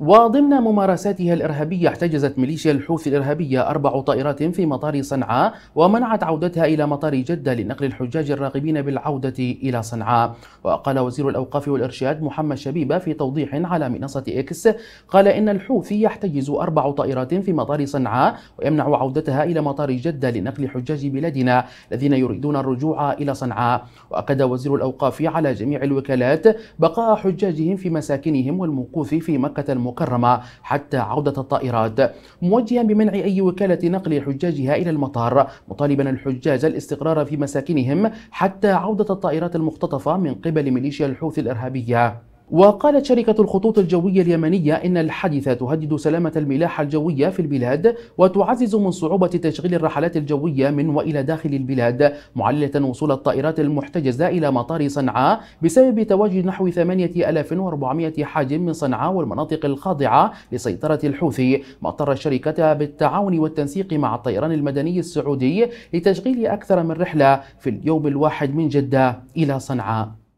وضمن ممارساتها الإرهابية احتجزت ميليشيا الحوثي الإرهابية أربع طائرات في مطار صنعاء ومنعت عودتها إلى مطار جدة لنقل الحجاج الراغبين بالعودة إلى صنعاء وقال وزير الأوقاف والإرشاد محمد شبيبة في توضيح على منصة إكس قال إن الحوثي يحتجز أربع طائرات في مطار صنعاء ويمنع عودتها إلى مطار جدة لنقل حجاج بلادنا الذين يريدون الرجوع إلى صنعاء وأكد وزير الأوقاف على جميع الوكالات بقاء حجاجهم في مساكنهم والموقوف في مكة المؤمنة المكرمة حتى عودة الطائرات موجها بمنع أي وكالة نقل حجاجها إلى المطار مطالبا الحجاج الاستقرار في مساكنهم حتى عودة الطائرات المختطفة من قبل ميليشيا الحوثي الإرهابية وقالت شركة الخطوط الجوية اليمنية إن الحادثة تهدد سلامة الملاحة الجوية في البلاد وتعزز من صعوبة تشغيل الرحلات الجوية من وإلى داخل البلاد معللة وصول الطائرات المحتجزة إلى مطار صنعاء بسبب تواجد نحو 8400 حاجم من صنعاء والمناطق الخاضعة لسيطرة الحوثي اضطر الشركة بالتعاون والتنسيق مع الطيران المدني السعودي لتشغيل أكثر من رحلة في اليوم الواحد من جدة إلى صنعاء